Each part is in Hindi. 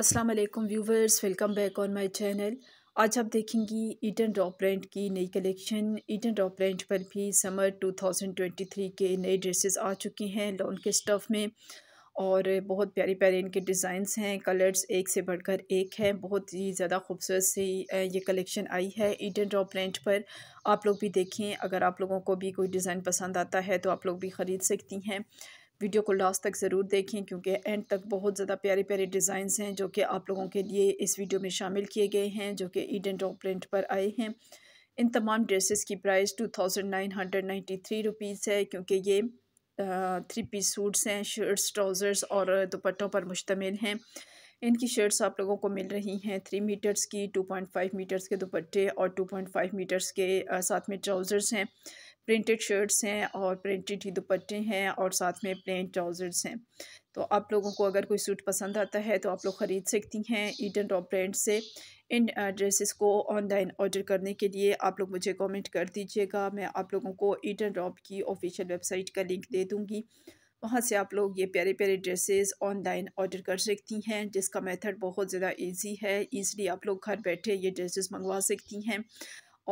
अस्सलाम वालेकुम viewers welcome back on my channel आज आप देखेंगे ईटन डॉप ब्रांड की नई कलेक्शन ईटन डॉप ब्रांड पर भी समर 2023 के नए ड्रेसेस आ चुके हैं लॉन के स्टफ़ में और बहुत प्यारे प्यारे इनके डिज़ाइंस हैं कलर्स एक से बढ़कर एक हैं बहुत ही ज़्यादा खूबसूरत से ये कलेक्शन आई है ईडन ड्रॉप रेंट पर आप लोग भी देखें अगर आप लोगों को भी कोई डिज़ाइन पसंद आता है तो आप लोग भी ख़रीद सकती हैं वीडियो को लास्ट तक ज़रूर देखें क्योंकि एंड तक बहुत ज़्यादा प्यारे प्यारे डिज़ाइन हैं जो कि आप लोगों के लिए इस वीडियो में शामिल किए गए हैं जो कि ईडन टॉप प्रिंट पर आए हैं इन तमाम ड्रेसेस की price two thousand nine hundred ninety three rupees है क्योंकि ये थ्री पीस सूट्स हैं शर्ट्स ट्राउज़र्स और दुपट्टों पर मुश्तमिल हैं इनकी शर्ट्स आप लोगों को मिल रही हैं थ्री मीटर्स की टू पॉइंट फाइव मीटर्स के दुपट्टे और टू पॉइंट फाइव मीटर्स के साथ में ट्राउज़र्स हैं प्रिंटेड शर्ट्स हैं और प्रिंटेड ही दुपट्टे हैं और साथ में प्लेन ट्राउज़र्स हैं तो आप लोगों को अगर कोई सूट पसंद आता है तो आप लोग ख़रीद सकती हैं ईडन टॉप ब्रांड से इन ड्रेसेस को ऑनलाइन ऑर्डर करने के लिए आप लोग मुझे कमेंट कर दीजिएगा मैं आप लोगों को ईडन टॉप की ऑफिशियल वेबसाइट का लिंक दे दूँगी वहाँ से आप लोग ये प्यारे प्यारे ड्रेसेस ऑनलाइन ऑर्डर कर सकती हैं जिसका मेथड बहुत ज़्यादा इजी है ईज़िली आप लोग घर बैठे ये ड्रेसेस मंगवा सकती हैं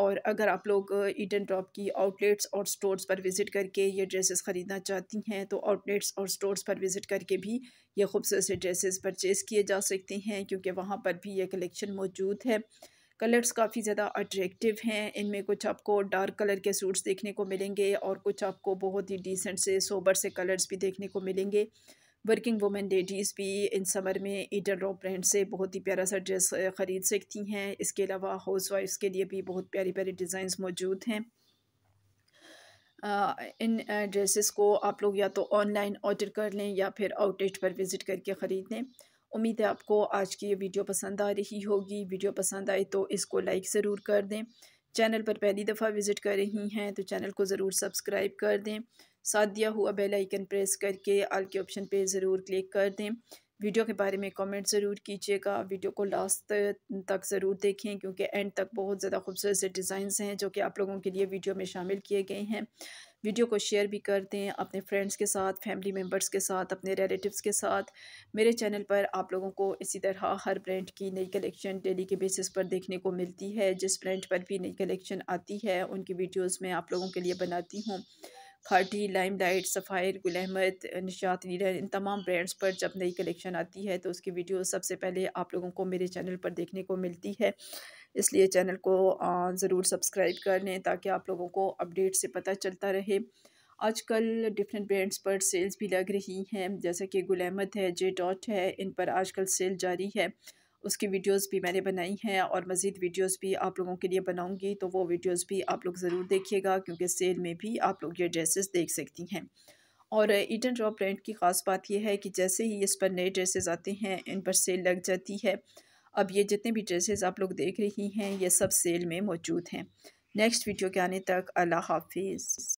और अगर आप लोग ईडन टॉप की आउटलेट्स और स्टोर्स पर विज़िट करके ये ड्रेसेस ख़रीदना चाहती हैं तो आउटलेट्स और स्टोर्स पर विज़िट करके भी ये खूबसूरत से ड्रेसेस परचेज़ किए जा सकते हैं क्योंकि वहाँ पर भी ये कलेक्शन मौजूद है कलर्स काफ़ी ज़्यादा अट्रैक्टिव हैं इनमें कुछ आपको डार्क कलर के सूट्स देखने को मिलेंगे और कुछ आपको बहुत ही डिसेंट से सोबर से कलर्स भी देखने को मिलेंगे वर्किंग वुमेन लेडीज़ भी इन समर में ईडन रॉ ब्रांड से बहुत ही प्यारा सा ड्रेस ख़रीद सकती हैं इसके अलावा हाउस वाइफ्स के लिए भी बहुत प्यारी प्यारी डिज़ाइंस मौजूद हैं इन ड्रेसेस को आप लोग या तो ऑनलाइन ऑर्डर कर लें या फिर आउटलेट पर विज़िट करके ख़रीद लें उम्मीद है आपको आज की ये वीडियो पसंद आ रही होगी वीडियो पसंद आए तो इसको लाइक ज़रूर कर दें चैनल पर पहली दफ़ा विज़िट कर रही हैं तो चैनल को ज़रूर सब्सक्राइब कर दें साथ दिया हुआ बेल आइकन प्रेस करके आल के ऑप्शन पे ज़रूर क्लिक कर दें वीडियो के बारे में कमेंट ज़रूर कीजिएगा वीडियो को लास्ट तक ज़रूर देखें क्योंकि एंड तक बहुत ज़्यादा खूबसूरत से डिज़ाइंस हैं जो कि आप लोगों के लिए वीडियो में शामिल किए गए हैं वीडियो को शेयर भी कर दें अपने फ्रेंड्स के साथ फैमिली मेम्बर्स के साथ अपने रिलेटिव्स के साथ मेरे चैनल पर आप लोगों को इसी तरह हर ब्रांड की नई कलेक्शन डेली के बेसिस पर देखने को मिलती है जिस ब्रांड पर भी नई कलेक्शन आती है उनकी वीडियोज़ मैं आप लोगों के लिए बनाती हूँ खाटी लाइट सफ़ायर गुल अहमद निशात लीडर इन तमाम ब्रांड्स पर जब नई कलेक्शन आती है तो उसकी वीडियो सबसे पहले आप लोगों को मेरे चैनल पर देखने को मिलती है इसलिए चैनल को ज़रूर सब्सक्राइब कर लें ताकि आप लोगों को अपडेट से पता चलता रहे आजकल डिफरेंट ब्रांड्स पर सेल्स भी लग रही हैं जैसे कि गुल अहमद है जे डॉट है इन पर आजकल सेल जारी है उसकी वीडियोस भी मैंने बनाई हैं और मज़ीद वीडियोस भी आप लोगों के लिए बनाऊंगी तो वो वीडियोस भी आप लोग ज़रूर देखिएगा क्योंकि सेल में भी आप लोग ये ड्रेसेस देख सकती हैं और ईटन ड्रॉप ब्रांड की ख़ास बात यह है कि जैसे ही इस पर नए ड्रेसेस आते हैं इन पर सेल लग जाती है अब ये जितने भी ड्रेसेज आप लोग देख रही हैं ये सब सेल में मौजूद हैं नेक्स्ट वीडियो के आने तक अल्लाह हाफिज़